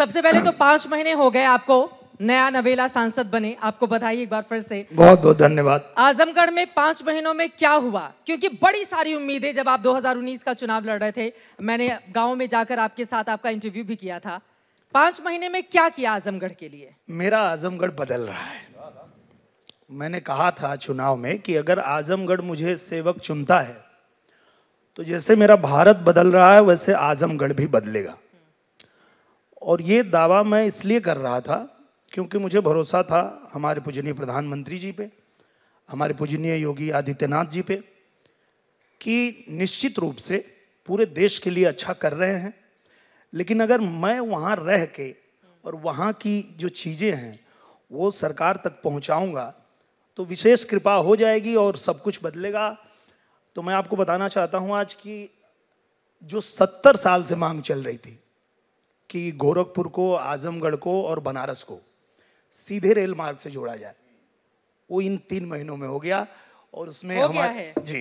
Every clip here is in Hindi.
सबसे पहले तो पांच महीने हो गए आपको नया नवेला सांसद बने आपको बधाई एक बार फिर से बहुत बहुत धन्यवाद आजमगढ़ में पांच महीनों में क्या हुआ क्योंकि बड़ी सारी उम्मीदें जब आप 2019 का चुनाव लड़ रहे थे मैंने गांव में जाकर आपके साथ आपका इंटरव्यू भी किया था पांच महीने में क्या किया आजमगढ़ के लिए मेरा आजमगढ़ बदल रहा है मैंने कहा था चुनाव में कि अगर आजमगढ़ मुझे सेवक चुनता है तो जैसे मेरा भारत बदल रहा है वैसे आजमगढ़ भी बदलेगा और ये दावा मैं इसलिए कर रहा था क्योंकि मुझे भरोसा था हमारे पूजनीय प्रधानमंत्री जी पे हमारे पूजनीय योगी आदित्यनाथ जी पे कि निश्चित रूप से पूरे देश के लिए अच्छा कर रहे हैं लेकिन अगर मैं वहाँ रह के और वहाँ की जो चीज़ें हैं वो सरकार तक पहुँचाऊँगा तो विशेष कृपा हो जाएगी और सब कुछ बदलेगा तो मैं आपको बताना चाहता हूँ आज की जो सत्तर साल से मांग चल रही थी कि गोरखपुर को आजमगढ़ को और बनारस को सीधे रेल मार्ग से जोड़ा जाए वो इन तीन महीनों में हो गया और उसमें हमारे जी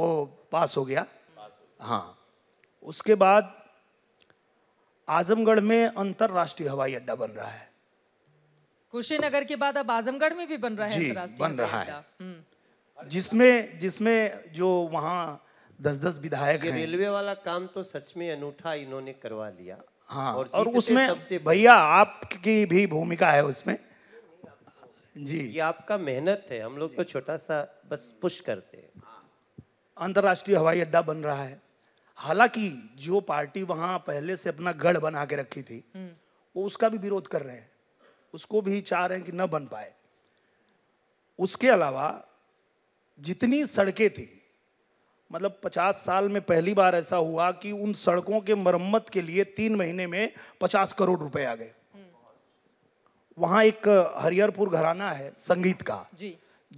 वो पास हो गया हाँ उसके बाद आजमगढ़ में अंतरराष्ट्रीय हवाई अड्डा बन रहा है कुशीनगर के बाद अब आजमगढ़ में भी बन रहा है जी बन रहा है हम्म। जिसमें जिसमें जो वहाँ दस दस विधायक रेलवे वाला काम तो सच में अनूठा इन्होंने करवा लिया हाँ और, और उसमें भैया आपकी भी भूमिका है उसमें जी ये आपका मेहनत है हम लोग तो छोटा सा बस पुश करते हैं अंतर्राष्ट्रीय हवाई अड्डा बन रहा है हालांकि जो पार्टी वहां पहले से अपना गढ़ बना के रखी थी हम्म। वो उसका भी विरोध कर रहे हैं उसको भी चाह रहे हैं कि न बन पाए उसके अलावा जितनी सड़कें थी मतलब 50 साल में पहली बार ऐसा हुआ कि उन सड़कों के मरम्मत के लिए तीन महीने में 50 करोड़ रुपए आ गए वहाँ एक हरिहरपुर घराना है संगीत का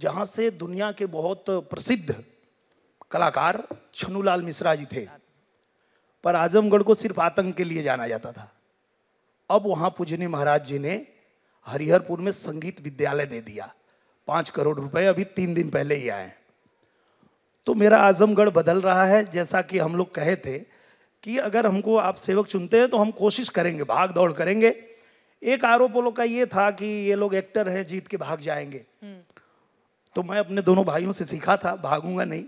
जहाँ से दुनिया के बहुत प्रसिद्ध कलाकार छनूलाल मिश्रा जी थे पर आजमगढ़ को सिर्फ आतंक के लिए जाना जाता था अब वहाँ पूजनी महाराज जी ने हरिहरपुर में संगीत विद्यालय दे दिया पाँच करोड़ रुपए अभी तीन दिन पहले ही आए हैं तो मेरा आजमगढ़ बदल रहा है जैसा कि हम लोग कहे थे कि अगर हमको आप सेवक चुनते हैं तो हम कोशिश करेंगे भाग दौड़ करेंगे एक आरोप लोग का ये था कि ये लोग एक्टर हैं जीत के भाग जाएंगे हम्म। तो मैं अपने दोनों भाइयों से सीखा था भागूंगा नहीं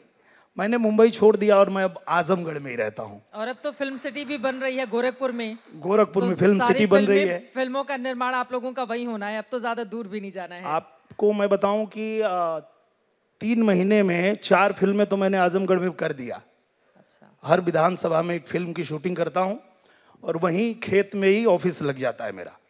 मैंने मुंबई छोड़ दिया और मैं अब आजमगढ़ में ही रहता हूँ और अब तो फिल्म सिटी भी बन रही है गोरखपुर में गोरखपुर तो में फिल्म सिटी बन रही है फिल्मों का निर्माण आप लोगों का वही होना है अब तो ज्यादा दूर भी नहीं जाना है आपको मैं बताऊं कि तीन महीने में चार फिल्में तो मैंने आजमगढ़ में कर दिया अच्छा। हर विधानसभा में एक फिल्म की शूटिंग करता हूँ और वहीं खेत में ही ऑफिस लग जाता है मेरा